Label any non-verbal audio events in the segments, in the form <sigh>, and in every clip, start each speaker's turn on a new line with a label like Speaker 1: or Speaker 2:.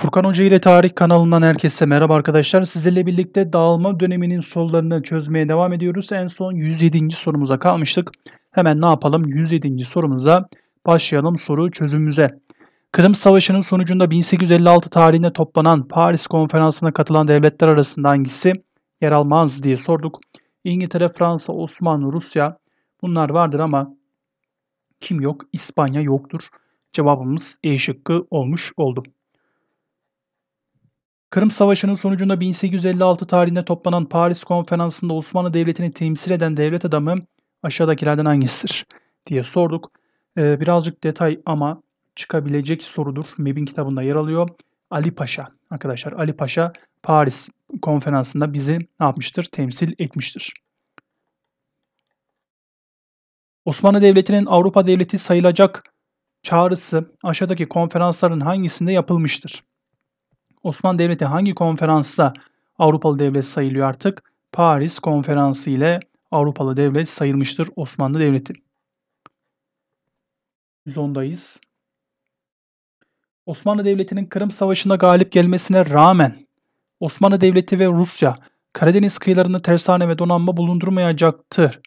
Speaker 1: Furkan Hoca ile Tarih kanalından herkese merhaba arkadaşlar. Sizlerle birlikte dağılma döneminin sorularını çözmeye devam ediyoruz. En son 107. sorumuza kalmıştık. Hemen ne yapalım? 107. sorumuza başlayalım soru çözümümüze. Kırım Savaşı'nın sonucunda 1856 tarihinde toplanan Paris Konferansı'na katılan devletler arasında hangisi yer almaz diye sorduk. İngiltere, Fransa, Osmanlı, Rusya bunlar vardır ama kim yok? İspanya yoktur. Cevabımız E şıkkı olmuş oldu. Kırım Savaşı'nın sonucunda 1856 tarihinde toplanan Paris Konferansı'nda Osmanlı Devleti'ni temsil eden devlet adamı aşağıdakilerden hangisidir diye sorduk. Ee, birazcık detay ama çıkabilecek sorudur. MEB'in kitabında yer alıyor. Ali Paşa arkadaşlar Ali Paşa Paris konferansında bizi ne yapmıştır? Temsil etmiştir. Osmanlı Devleti'nin Avrupa Devleti sayılacak çağrısı aşağıdaki konferansların hangisinde yapılmıştır? Osmanlı Devleti hangi konferansta Avrupalı devlet sayılıyor artık? Paris Konferansı ile Avrupalı devlet sayılmıştır Osmanlı Devleti. 110'dayız. Osmanlı Devleti'nin Kırım Savaşı'nda galip gelmesine rağmen Osmanlı Devleti ve Rusya Karadeniz kıyılarında tersane ve donanma bulundurmayacaktır.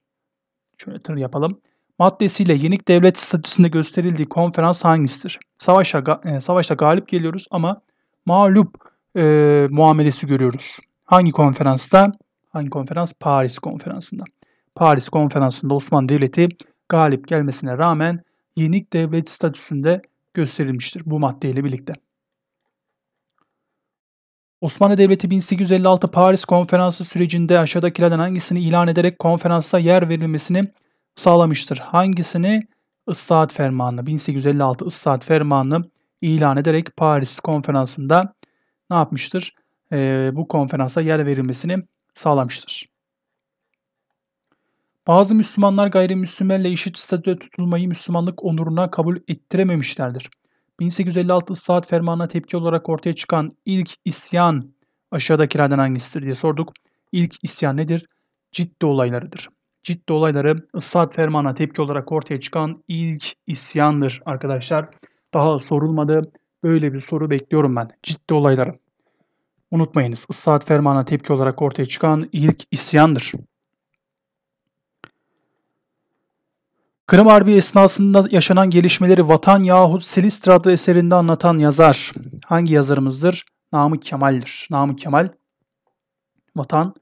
Speaker 1: Şöyle tır yapalım. Maddesiyle yenik devlet statüsünde gösterildiği konferans hangisidir? Savaşa, e, savaşta galip geliyoruz ama mağlup e, muamelesi görüyoruz. Hangi konferansta? Hangi konferans? Paris konferansında. Paris konferansında Osmanlı Devleti galip gelmesine rağmen yenik devlet statüsünde gösterilmiştir bu maddeyle birlikte. Osmanlı Devleti 1856 Paris Konferansı sürecinde aşağıdakilerden hangisini ilan ederek konferansa yer verilmesini sağlamıştır? Hangisini? Islahat Fermanı. 1856 Islahat Fermanı ilan ederek Paris konferansında ne yapmıştır? E, bu konferansa yer verilmesini sağlamıştır. Bazı Müslümanlar gayrimüslimlerle eşit statüde tutulmayı Müslümanlık onuruna kabul ettirememişlerdir. 1856 saat fermanına tepki olarak ortaya çıkan ilk isyan aşağıdakilerden hangisidir diye sorduk. İlk isyan nedir? Ciddi olaylarıdır. Ciddi olayları ıslahat fermanına tepki olarak ortaya çıkan ilk isyandır arkadaşlar. Daha sorulmadı. Böyle bir soru bekliyorum ben. Ciddi olaylarım. Unutmayınız ıslahat fermana tepki olarak ortaya çıkan ilk isyandır. Kırım Harbi esnasında yaşanan gelişmeleri Vatan yahut Silistra adlı eserinde anlatan yazar hangi yazarımızdır? Namık Kemal'dir. Namık Kemal Vatan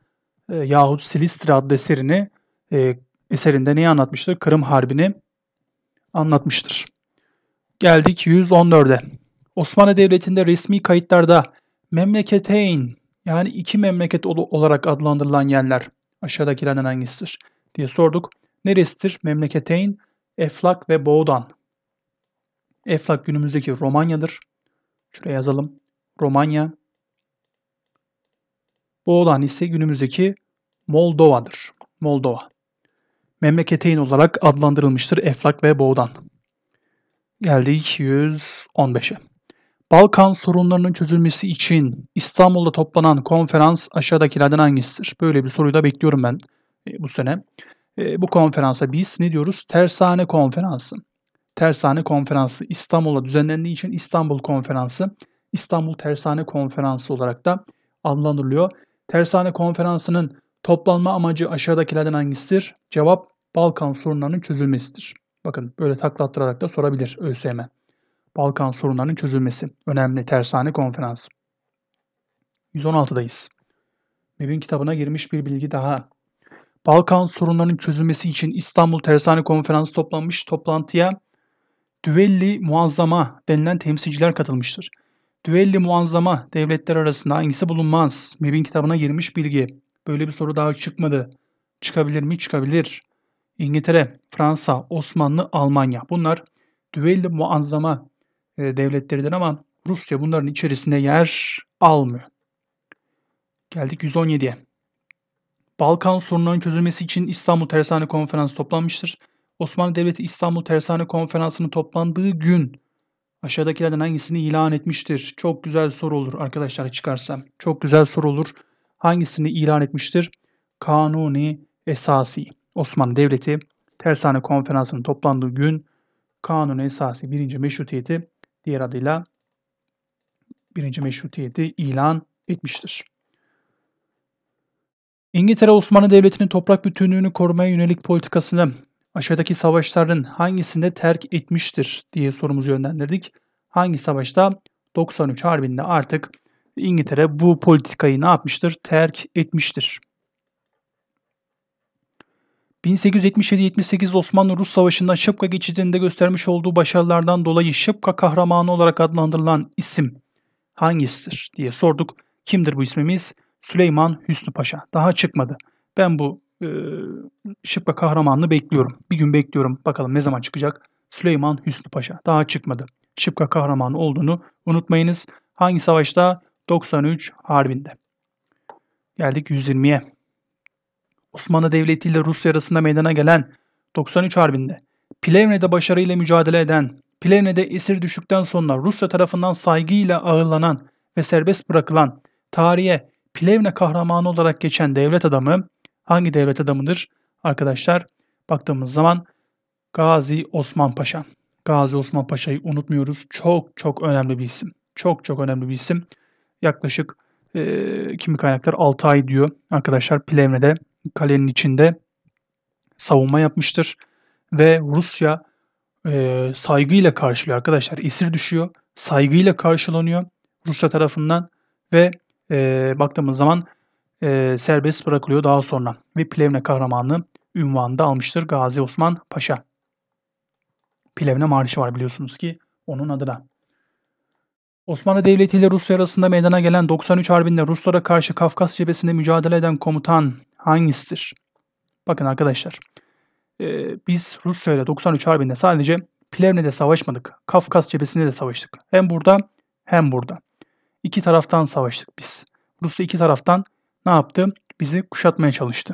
Speaker 1: e, yahut Silistra adlı eserini e, eserinde neyi anlatmıştır? Kırım Harbi'ni anlatmıştır. Geldik 114'e. Osmanlı Devleti'nde resmi kayıtlarda memleketeyn yani iki memleket olarak adlandırılan yerler aşağıdakilerden hangisidir diye sorduk. Neresidir? Memleketeyn, Eflak ve Boğdan. Eflak günümüzdeki Romanya'dır. Şuraya yazalım. Romanya. Boğdan ise günümüzdeki Moldova'dır. Moldova. Memleketeyn olarak adlandırılmıştır Eflak ve Boğdan. Geldik 215'e. Balkan sorunlarının çözülmesi için İstanbul'da toplanan konferans aşağıdakilerden hangisidir? Böyle bir soruyu da bekliyorum ben e, bu sene. E, bu konferansa biz ne diyoruz? Tersane Konferansı. Tersane Konferansı İstanbul'da düzenlendiği için İstanbul Konferansı, İstanbul Tersane Konferansı olarak da adlandırılıyor. Tersane Konferansı'nın toplanma amacı aşağıdakilerden hangisidir? Cevap Balkan sorunlarının çözülmesidir. Bakın böyle takla attırarak da sorabilir ÖSYM. Balkan sorunlarının çözülmesi. Önemli tersane konferans. 116'dayız. MEB'in kitabına girmiş bir bilgi daha. Balkan sorunlarının çözülmesi için İstanbul Tersane Konferansı toplanmış toplantıya Düvelli Muazzama denilen temsilciler katılmıştır. Düelli muazzama devletler arasında hangisi bulunmaz? MEB'in kitabına girmiş bilgi. Böyle bir soru daha çıkmadı. Çıkabilir mi? Çıkabilir. İngiltere, Fransa, Osmanlı, Almanya bunlar düelli muazzama e, devletleridir ama Rusya bunların içerisinde yer almıyor. Geldik 117'ye. Balkan sorunlarının çözülmesi için İstanbul Tersane Konferansı toplanmıştır. Osmanlı Devleti İstanbul Tersane Konferansı'nın toplandığı gün aşağıdakilerden hangisini ilan etmiştir? Çok güzel soru olur arkadaşlar çıkarsam. Çok güzel soru olur. Hangisini ilan etmiştir? Kanuni Esasi. Osmanlı Devleti Tersane Konferansı'nın toplandığı gün Kanun Esası Birinci Meşrutiyeti diğer adıyla Birinci Meşrutiyeti ilan etmiştir. İngiltere Osmanlı Devleti'nin toprak bütünlüğünü korumaya yönelik politikasını aşağıdaki savaşların hangisinde terk etmiştir diye sorumuzu yönlendirdik. Hangi savaşta? 93 Harbi'nde artık İngiltere bu politikayı ne yapmıştır? Terk etmiştir. 1877-78 Osmanlı-Rus Savaşı'nda Şıpka geçidinde göstermiş olduğu başarılardan dolayı Şıpka kahramanı olarak adlandırılan isim hangisidir diye sorduk. Kimdir bu ismimiz? Süleyman Hüsnü Paşa. Daha çıkmadı. Ben bu e, Şıpka kahramanını bekliyorum. Bir gün bekliyorum. Bakalım ne zaman çıkacak? Süleyman Hüsnü Paşa. Daha çıkmadı. Şıpka kahramanı olduğunu unutmayınız. Hangi savaşta? 93 Harbi'nde. Geldik 120'ye. Osmanlı Devleti ile Rusya arasında meydana gelen 93 Harbi'nde Plevne'de başarıyla mücadele eden, Plevne'de esir düştükten sonra Rusya tarafından saygıyla ağırlanan ve serbest bırakılan tarihe Plevne kahramanı olarak geçen devlet adamı hangi devlet adamıdır? Arkadaşlar baktığımız zaman Gazi Osman Paşa. Gazi Osman Paşa'yı unutmuyoruz. Çok çok önemli bir isim. Çok çok önemli bir isim. Yaklaşık e, kimi kaynaklar 6 ay diyor arkadaşlar Plevne'de kalenin içinde savunma yapmıştır. Ve Rusya e, saygıyla karşılıyor arkadaşlar. Esir düşüyor. Saygıyla karşılanıyor Rusya tarafından ve e, baktığımız zaman e, serbest bırakılıyor daha sonra. Ve Plevne kahramanı ünvanında almıştır Gazi Osman Paşa. Plevne marşı var biliyorsunuz ki onun adına. Osmanlı Devleti ile Rusya arasında meydana gelen 93 Harbi'nde Ruslara karşı Kafkas cephesinde mücadele eden komutan hangisidir? Bakın arkadaşlar. E, biz Rusya ile 93 Harbi'nde sadece Plevne'de savaşmadık. Kafkas cephesinde de savaştık. Hem burada hem burada. İki taraftan savaştık biz. Rusya iki taraftan ne yaptı? Bizi kuşatmaya çalıştı.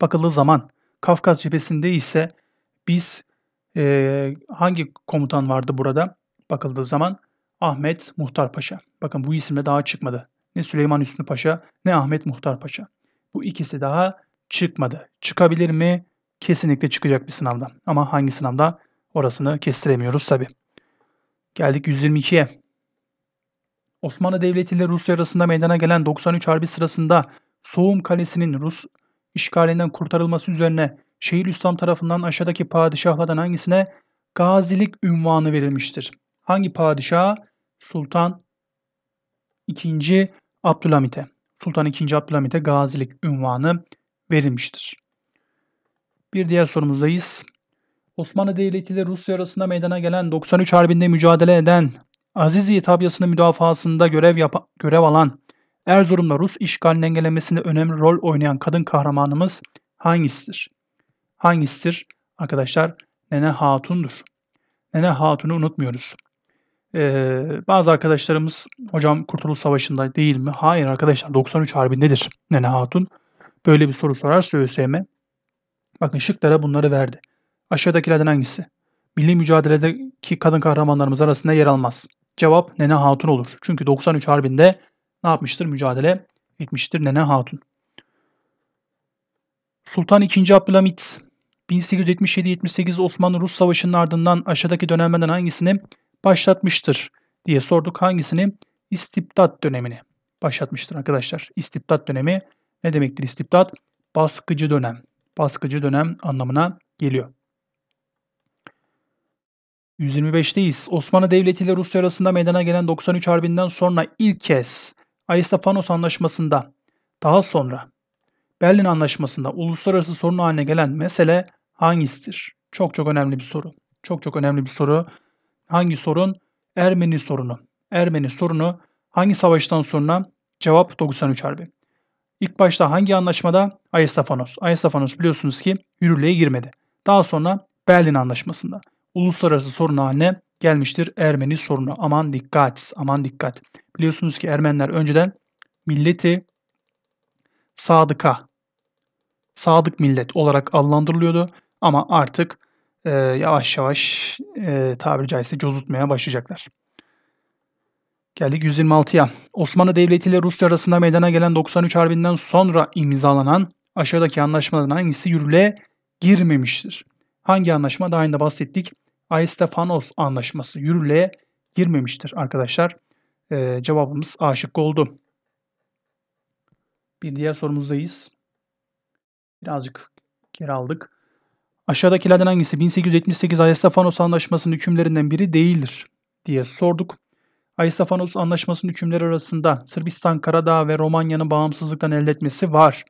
Speaker 1: Bakıldığı zaman Kafkas cephesinde ise biz e, hangi komutan vardı burada? Bakıldığı zaman Ahmet Muhtar Paşa. Bakın bu isimle daha çıkmadı. Ne Süleyman Hüsnü Paşa ne Ahmet Muhtar Paşa. Bu ikisi daha çıkmadı. Çıkabilir mi? Kesinlikle çıkacak bir sınavda. Ama hangi sınavda orasını kestiremiyoruz tabi. Geldik 122'ye. Osmanlı Devleti ile Rusya arasında meydana gelen 93 Harbi sırasında Soğum Kalesi'nin Rus işgalinden kurtarılması üzerine Şehir Şeyhülislam tarafından aşağıdaki padişahlardan hangisine gazilik ünvanı verilmiştir? Hangi padişah? Sultan 2. Abdülhamit'e. Sultan II. Abdülhamit'e gazilik ünvanı verilmiştir. Bir diğer sorumuzdayız. Osmanlı Devleti ile Rusya arasında meydana gelen 93 Harbi'nde mücadele eden Azizi tabyasının müdafasında görev, yapa, görev alan Erzurum'da Rus işgalini engellemesinde önemli rol oynayan kadın kahramanımız hangisidir? Hangisidir? Arkadaşlar Nene Hatun'dur. Nene Hatun'u unutmuyoruz. Ee, bazı arkadaşlarımız hocam Kurtuluş Savaşı'nda değil mi? Hayır arkadaşlar 93 Harbi'ndedir Nene Hatun. Böyle bir soru sorarsa ÖSYM. Bakın şıklara bunları verdi. Aşağıdakilerden hangisi? Milli mücadeledeki kadın kahramanlarımız arasında yer almaz. Cevap Nene Hatun olur. Çünkü 93 Harbi'nde ne yapmıştır? Mücadele etmiştir Nene Hatun. Sultan II. Abdülhamit 1877-78 Osmanlı-Rus Savaşı'nın ardından aşağıdaki dönemlerden hangisini başlatmıştır diye sorduk. Hangisini? İstibdat dönemini başlatmıştır arkadaşlar. İstibdat dönemi ne demektir istibdat? Baskıcı dönem. Baskıcı dönem anlamına geliyor. 125'teyiz. Osmanlı Devleti ile Rusya arasında meydana gelen 93 Harbi'nden sonra ilk kez Aristofanos Anlaşması'nda daha sonra Berlin Anlaşması'nda uluslararası sorun haline gelen mesele hangisidir? Çok çok önemli bir soru. Çok çok önemli bir soru. Hangi sorun? Ermeni sorunu. Ermeni sorunu hangi savaştan sonra? Cevap 93 Harbi. İlk başta hangi anlaşmada? Ayasofyanos. Ayasofyanos biliyorsunuz ki yürürlüğe girmedi. Daha sonra Berlin Anlaşması'nda. Uluslararası sorun haline gelmiştir Ermeni sorunu. Aman dikkat, aman dikkat. Biliyorsunuz ki Ermeniler önceden milleti sadıka, sadık millet olarak adlandırılıyordu. Ama artık e, yavaş yavaş e, tabiri caizse cozutmaya başlayacaklar. Geldik 126'ya. Osmanlı Devleti ile Rusya arasında meydana gelen 93 Harbi'nden sonra imzalanan aşağıdaki anlaşmaların hangisi yürürlüğe girmemiştir? Hangi anlaşma? Daha önce bahsettik. Aistefanos anlaşması yürürlüğe girmemiştir arkadaşlar. Ee, cevabımız aşık oldu. Bir diğer sorumuzdayız. Birazcık geri aldık. Aşağıdakilerden hangisi 1878 Ayasofyanos Anlaşması'nın hükümlerinden biri değildir diye sorduk. Ayasofyanos Anlaşması'nın hükümleri arasında Sırbistan, Karadağ ve Romanya'nın bağımsızlıktan elde etmesi var.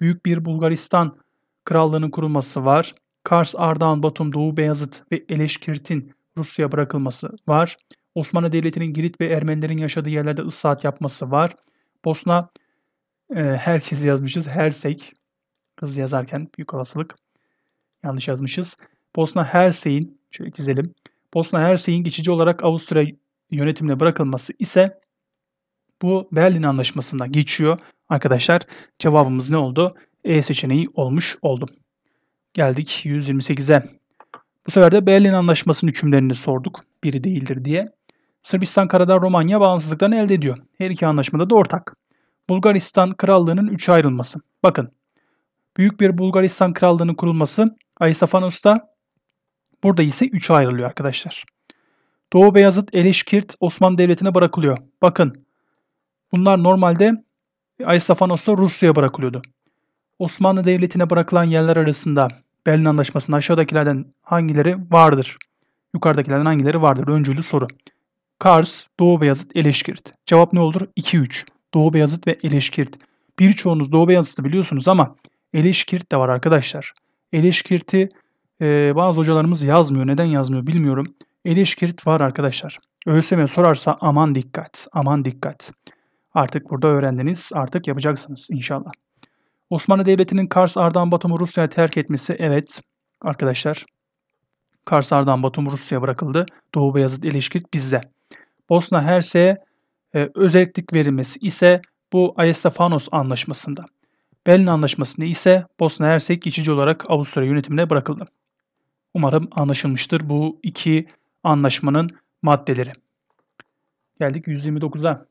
Speaker 1: Büyük bir Bulgaristan Krallığı'nın kurulması var. Kars, Ardahan, Batum, Doğu Beyazıt ve Eleşkirt'in Rusya'ya bırakılması var. Osmanlı Devleti'nin Girit ve Ermenilerin yaşadığı yerlerde ıslahat yapması var. Bosna, e, herkes yazmışız, Hersek, hız yazarken büyük olasılık. Yanlış yazmışız. Bosna Hersey'in, şöyle çizelim. Bosna Hersey'in geçici olarak Avusturya yönetimine bırakılması ise bu Berlin Anlaşması'nda geçiyor. Arkadaşlar cevabımız ne oldu? E seçeneği olmuş oldu. Geldik 128'e. Bu sefer de Berlin Anlaşması'nın hükümlerini sorduk. Biri değildir diye. Sırbistan, Karadağ, Romanya bağımsızlıklarını elde ediyor. Her iki anlaşmada da ortak. Bulgaristan Krallığı'nın üçe ayrılması. Bakın, Büyük bir Bulgaristan Krallığı'nın kurulması Aysafanus'ta. Burada ise 3'e ayrılıyor arkadaşlar. Doğu Beyazıt, Eleşkirt Osmanlı Devleti'ne bırakılıyor. Bakın bunlar normalde Aysafanos'ta Rusya'ya bırakılıyordu. Osmanlı Devleti'ne bırakılan yerler arasında Berlin Anlaşması'nın aşağıdakilerden hangileri vardır? Yukarıdakilerden hangileri vardır? Öncülü soru. Kars, Doğu Beyazıt, Eleşkirt. Cevap ne olur? 2-3. Doğu Beyazıt ve Eleşkirt. Birçoğunuz Doğu Beyazıt'ı biliyorsunuz ama Eleşkirt de var arkadaşlar. Eleşkirt'i e, bazı hocalarımız yazmıyor. Neden yazmıyor bilmiyorum. Eleşkirt var arkadaşlar. ÖSYM sorarsa aman dikkat, aman dikkat. Artık burada öğrendiniz, artık yapacaksınız inşallah. Osmanlı Devleti'nin Kars, Ardahan, Batum'u Rusya'ya terk etmesi evet arkadaşlar. Kars, Ardahan, Batum Rusya'ya bırakıldı. Doğu Beyazıt, Eleşkirt bizde. Bosna Hersek'e e, özellik verilmesi ise bu Ayestafanos anlaşmasında. Berlin Anlaşması'nda ise Bosna Hersek geçici olarak Avusturya yönetimine bırakıldı. Umarım anlaşılmıştır bu iki anlaşmanın maddeleri. Geldik 129'a.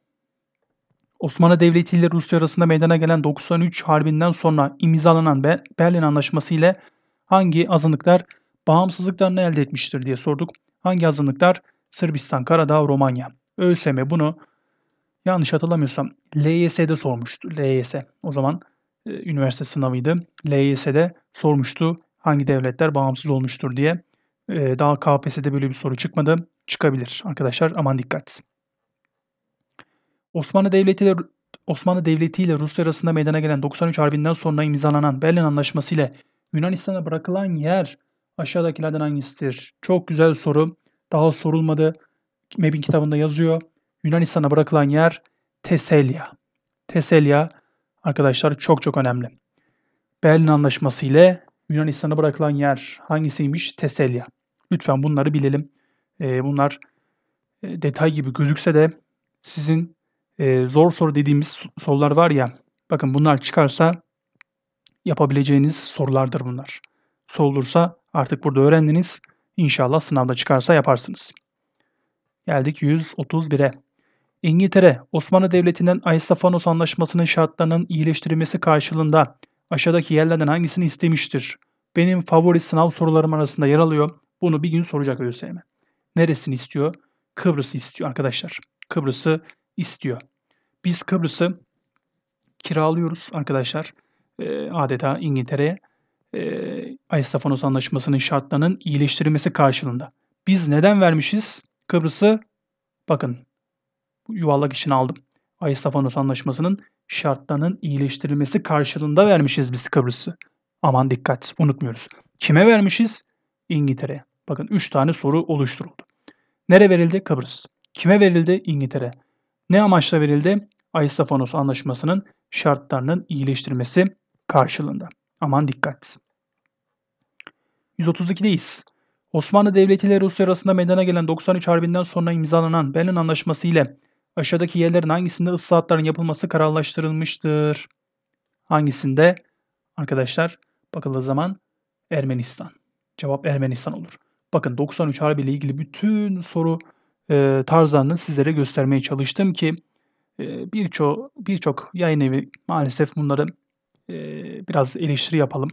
Speaker 1: Osmanlı Devleti ile Rusya arasında meydana gelen 93 Harbi'nden sonra imzalanan Berlin Anlaşması ile hangi azınlıklar bağımsızlıklarını elde etmiştir diye sorduk. Hangi azınlıklar? Sırbistan, Karadağ, Romanya. ÖSYM bunu yanlış hatırlamıyorsam LYS'de sormuştu. LYS. O zaman e, üniversite sınavıydı. LYS'de sormuştu hangi devletler bağımsız olmuştur diye. E, daha KPSS'de böyle bir soru çıkmadı. Çıkabilir arkadaşlar aman dikkat. Osmanlı Devleti ile Osmanlı Devleti ile Rusya arasında meydana gelen 93 Harbi'nden sonra imzalanan Berlin Anlaşması ile Yunanistan'a bırakılan yer aşağıdakilerden hangisidir? Çok güzel soru. Daha sorulmadı. MEB'in kitabında yazıyor. Yunanistan'a bırakılan yer Teselya. Teselya arkadaşlar çok çok önemli. Berlin Anlaşması ile Yunanistan'a bırakılan yer hangisiymiş? Teselya. Lütfen bunları bilelim. Ee, bunlar e, detay gibi gözükse de sizin e, zor soru dediğimiz sorular var ya. Bakın bunlar çıkarsa yapabileceğiniz sorulardır bunlar. Sorulursa artık burada öğrendiniz. İnşallah sınavda çıkarsa yaparsınız. Geldik 131'e. İngiltere, Osmanlı Devleti'nden Aysafanos Anlaşması'nın şartlarının iyileştirilmesi karşılığında aşağıdaki yerlerden hangisini istemiştir? Benim favori sınav sorularım arasında yer alıyor. Bunu bir gün soracak ÖSYM. Neresini istiyor? Kıbrıs'ı istiyor arkadaşlar. Kıbrıs'ı istiyor. Biz Kıbrıs'ı kiralıyoruz arkadaşlar. Ee, e, adeta İngiltere'ye e, Aystafanos Anlaşması'nın şartlarının iyileştirilmesi karşılığında. Biz neden vermişiz Kıbrıs'ı? Bakın yuvarlak için aldım. Ayasofyanos Anlaşması'nın şartlarının iyileştirilmesi karşılığında vermişiz biz Kıbrıs'ı. Aman dikkat unutmuyoruz. Kime vermişiz? İngiltere. Bakın 3 tane soru oluşturuldu. Nere verildi? Kıbrıs. Kime verildi? İngiltere. Ne amaçla verildi? Ayasofyanos Anlaşması'nın şartlarının iyileştirilmesi karşılığında. Aman dikkat. 132'deyiz. Osmanlı Devleti ile Rusya arasında meydana gelen 93 Harbi'nden sonra imzalanan Berlin Anlaşması ile Aşağıdaki yerlerin hangisinde ısı hatlarının yapılması kararlaştırılmıştır? Hangisinde? Arkadaşlar bakıldığı zaman Ermenistan. Cevap Ermenistan olur. Bakın 93 Harbi ile ilgili bütün soru e, tarzlarını sizlere göstermeye çalıştım ki e, birçok birçok yayın evi maalesef bunları e, biraz eleştiri yapalım.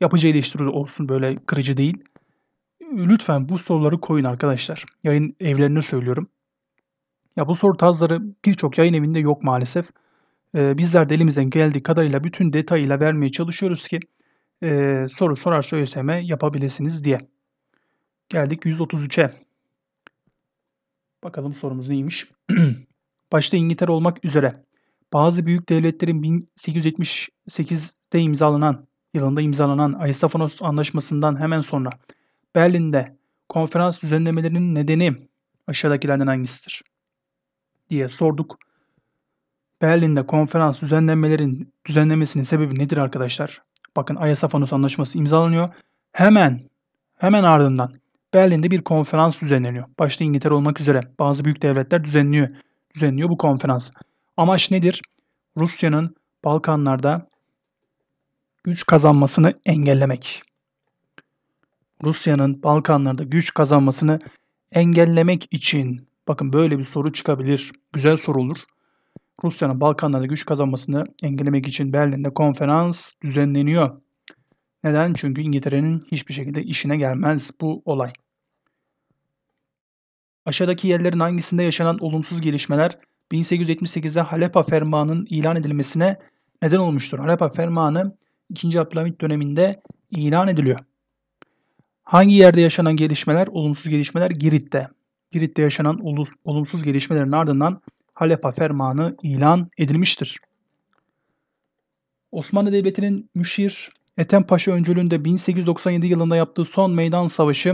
Speaker 1: Yapıcı eleştiri olsun böyle kırıcı değil. Lütfen bu soruları koyun arkadaşlar. Yayın evlerine söylüyorum. Ya bu soru tarzları birçok yayın evinde yok maalesef. E, bizler de elimizden geldiği kadarıyla bütün detayıyla vermeye çalışıyoruz ki e, soru sorarsa ÖSYM yapabilirsiniz diye. Geldik 133'e. Bakalım sorumuz neymiş? <clears throat> Başta İngiltere olmak üzere bazı büyük devletlerin 1878'de imzalanan, yılında imzalanan Aristofanos Anlaşması'ndan hemen sonra Berlin'de konferans düzenlemelerinin nedeni aşağıdakilerden hangisidir? diye sorduk. Berlin'de konferans düzenlemelerin düzenlemesinin sebebi nedir arkadaşlar? Bakın Ayasafanus Anlaşması imzalanıyor. Hemen, hemen ardından Berlin'de bir konferans düzenleniyor. Başta İngiltere olmak üzere bazı büyük devletler düzenliyor. Düzenliyor bu konferans. Amaç nedir? Rusya'nın Balkanlarda güç kazanmasını engellemek. Rusya'nın Balkanlarda güç kazanmasını engellemek için Bakın böyle bir soru çıkabilir. Güzel sorulur. Rusya'nın Balkanlarda güç kazanmasını engellemek için Berlin'de konferans düzenleniyor. Neden? Çünkü İngiltere'nin hiçbir şekilde işine gelmez bu olay. Aşağıdaki yerlerin hangisinde yaşanan olumsuz gelişmeler 1878'de Halepa Fermanı'nın ilan edilmesine neden olmuştur? Halepa Fermanı 2. Abdülhamit döneminde ilan ediliyor. Hangi yerde yaşanan gelişmeler, olumsuz gelişmeler? Girit'te. Girit'te yaşanan olumsuz gelişmelerin ardından Halepa Fermanı ilan edilmiştir. Osmanlı Devleti'nin müşir Ethem Paşa öncülüğünde 1897 yılında yaptığı son meydan savaşı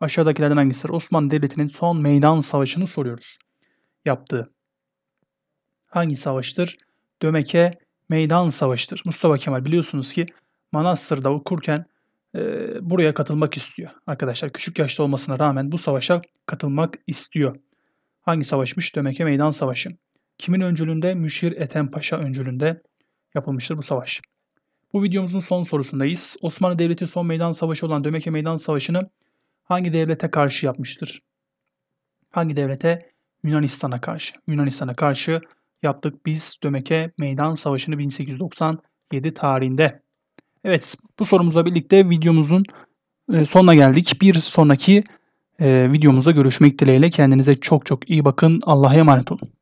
Speaker 1: aşağıdakilerden hangisidir? Osmanlı Devleti'nin son meydan savaşını soruyoruz. Yaptığı. Hangi savaştır? Dömeke meydan savaştır. Mustafa Kemal biliyorsunuz ki Manastır'da okurken buraya katılmak istiyor. Arkadaşlar küçük yaşta olmasına rağmen bu savaşa katılmak istiyor. Hangi savaşmış? Dömeke Meydan Savaşı. Kimin öncülüğünde? Müşir Ethem Paşa öncülüğünde yapılmıştır bu savaş. Bu videomuzun son sorusundayız. Osmanlı Devleti son meydan savaşı olan Dömeke Meydan Savaşı'nı hangi devlete karşı yapmıştır? Hangi devlete? Yunanistan'a karşı. Yunanistan'a karşı yaptık biz Dömeke Meydan Savaşı'nı 1897 tarihinde. Evet bu sorumuza birlikte videomuzun e, sonuna geldik. Bir sonraki e, videomuzda görüşmek dileğiyle. Kendinize çok çok iyi bakın. Allah'a emanet olun.